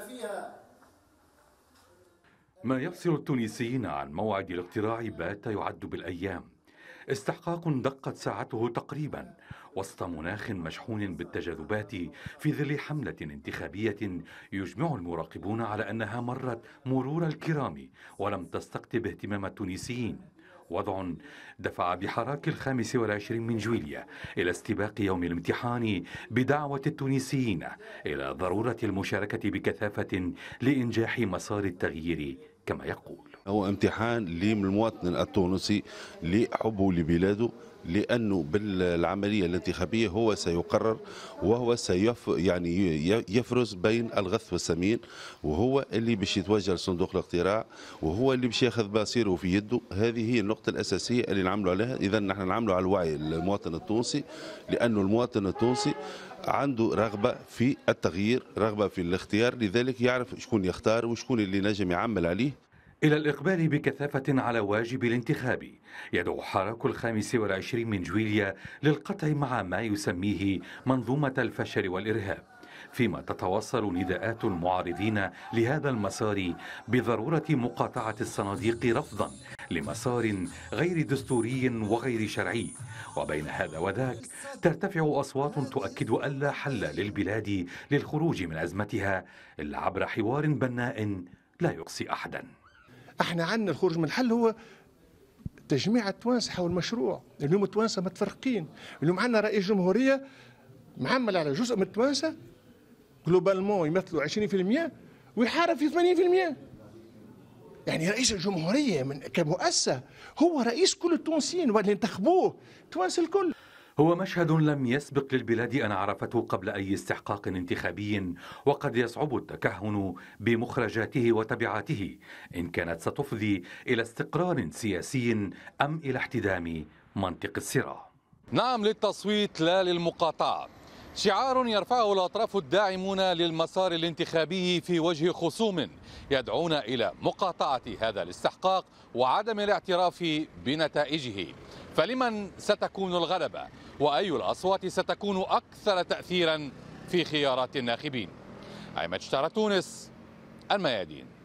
فيها ما يفصل التونسيين عن موعد الاقتراع بات يعد بالايام استحقاق دقت ساعته تقريبا وسط مناخ مشحون بالتجاذبات في ظل حمله انتخابيه يجمع المراقبون على انها مرت مرور الكرام ولم تستقطب اهتمام التونسيين وضع دفع بحراك الخامس والعشرين من جويليا إلى استباق يوم الامتحان بدعوة التونسيين إلى ضرورة المشاركة بكثافة لإنجاح مسار التغيير كما يقول هو امتحان للمواطن التونسي لحبه لبلاده لانه بالعمليه الانتخابيه هو سيقرر وهو سيف يعني يفرز بين الغث والسمين وهو اللي باش يتوجه لصندوق الاقتراع وهو اللي باش ياخذ باصيره في يده هذه هي النقطه الاساسيه اللي نعملوا عليها اذا نحن نعملوا على الوعي المواطن التونسي لانه المواطن التونسي عنده رغبه في التغيير رغبه في الاختيار لذلك يعرف شكون يختار وشكون اللي نجم يعمل عليه إلى الإقبال بكثافة على واجب الانتخاب يدعو حراك الخامس والعشرين من جويليا للقطع مع ما يسميه منظومة الفشل والإرهاب فيما تتواصل نداءات المعارضين لهذا المسار بضرورة مقاطعة الصناديق رفضا لمسار غير دستوري وغير شرعي وبين هذا وذاك ترتفع أصوات تؤكد أن لا حل للبلاد للخروج من أزمتها إلا عبر حوار بناء لا يقصي أحدا احنا عندنا الخروج من الحل هو تجميع التوانسه حول مشروع اليوم التوانسه متفرقين اليوم عندنا رئيس جمهوريه معمل على جزء من التوانسه جلوبالمون يمثلوا 20% ويحارب في 80% يعني رئيس الجمهوريه من كمؤسسه هو رئيس كل التونسيين واللي انتخبوه التوانسه الكل هو مشهد لم يسبق للبلاد أن عرفته قبل أي استحقاق انتخابي وقد يصعب التكهن بمخرجاته وتبعاته إن كانت ستفضي إلى استقرار سياسي أم إلى احتدام منطق الصراع نعم للتصويت لا للمقاطعة شعار يرفعه الأطراف الداعمون للمسار الانتخابي في وجه خصوم يدعون إلى مقاطعة هذا الاستحقاق وعدم الاعتراف بنتائجه فلمن ستكون الغلبة وأي الأصوات ستكون أكثر تأثيرا في خيارات الناخبين عماد شتارة تونس الميادين